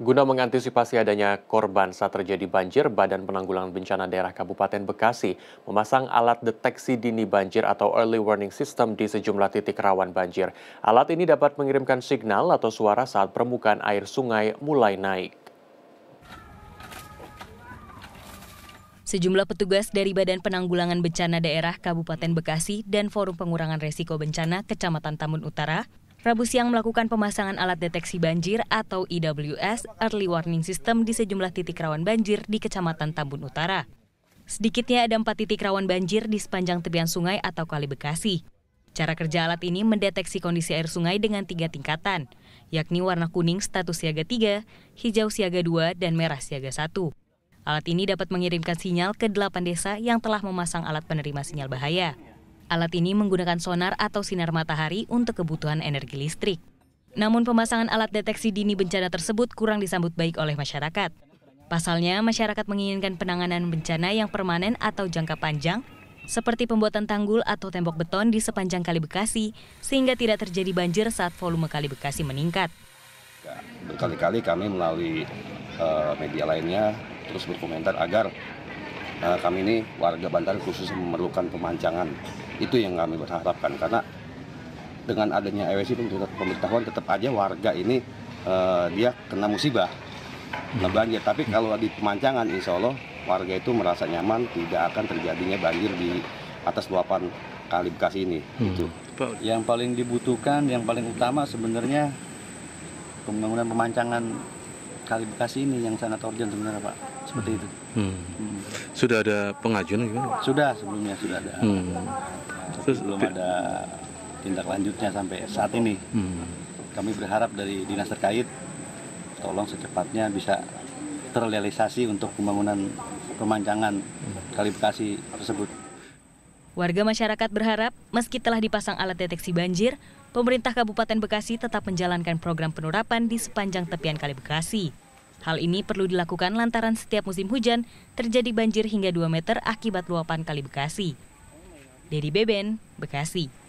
Guna mengantisipasi adanya korban saat terjadi banjir, Badan Penanggulangan Bencana Daerah Kabupaten Bekasi memasang alat deteksi dini banjir atau early warning system di sejumlah titik rawan banjir. Alat ini dapat mengirimkan signal atau suara saat permukaan air sungai mulai naik. Sejumlah petugas dari Badan Penanggulangan Bencana Daerah Kabupaten Bekasi dan Forum Pengurangan Resiko Bencana Kecamatan Tamun Utara Rabu siang melakukan pemasangan alat deteksi banjir atau IWS Early Warning System di sejumlah titik rawan banjir di Kecamatan Tambun Utara. Sedikitnya ada empat titik rawan banjir di sepanjang tepian sungai atau kali Bekasi. Cara kerja alat ini mendeteksi kondisi air sungai dengan tiga tingkatan, yakni warna kuning status siaga 3, hijau siaga 2, dan merah siaga 1. Alat ini dapat mengirimkan sinyal ke delapan desa yang telah memasang alat penerima sinyal bahaya. Alat ini menggunakan sonar atau sinar matahari untuk kebutuhan energi listrik. Namun pemasangan alat deteksi dini bencana tersebut kurang disambut baik oleh masyarakat. Pasalnya, masyarakat menginginkan penanganan bencana yang permanen atau jangka panjang, seperti pembuatan tanggul atau tembok beton di sepanjang Kali Bekasi, sehingga tidak terjadi banjir saat volume Kali Bekasi meningkat. Berkali-kali kami melalui uh, media lainnya terus berkomentar agar uh, kami ini warga Bantar khusus memerlukan pemancangan. Itu yang kami berharapkan karena dengan adanya EWC pemberitahuan tetap aja warga ini uh, dia kena musibah, kena banjir. Tapi kalau di pemancangan, insya Allah warga itu merasa nyaman, tidak akan terjadinya banjir di atas luapan kali Bekasi ini. Hmm. Itu. Yang paling dibutuhkan, yang paling utama sebenarnya pembangunan pemancangan kali Bekasi ini yang sangat urgent sebenarnya Pak. Seperti itu. Hmm. Hmm. Sudah ada pengajuan gitu? Sudah sebelumnya sudah ada. Hmm. Terus belum ada tindak lanjutnya sampai saat ini. Hmm. Kami berharap dari dinas terkait tolong secepatnya bisa terrealisasi untuk pembangunan pemancangan kali Bekasi tersebut. Warga masyarakat berharap meski telah dipasang alat deteksi banjir, pemerintah Kabupaten Bekasi tetap menjalankan program penurapan di sepanjang tepian Kali Bekasi. Hal ini perlu dilakukan lantaran setiap musim hujan terjadi banjir hingga 2 meter akibat luapan Kali Bekasi. Dedi Beben, Bekasi.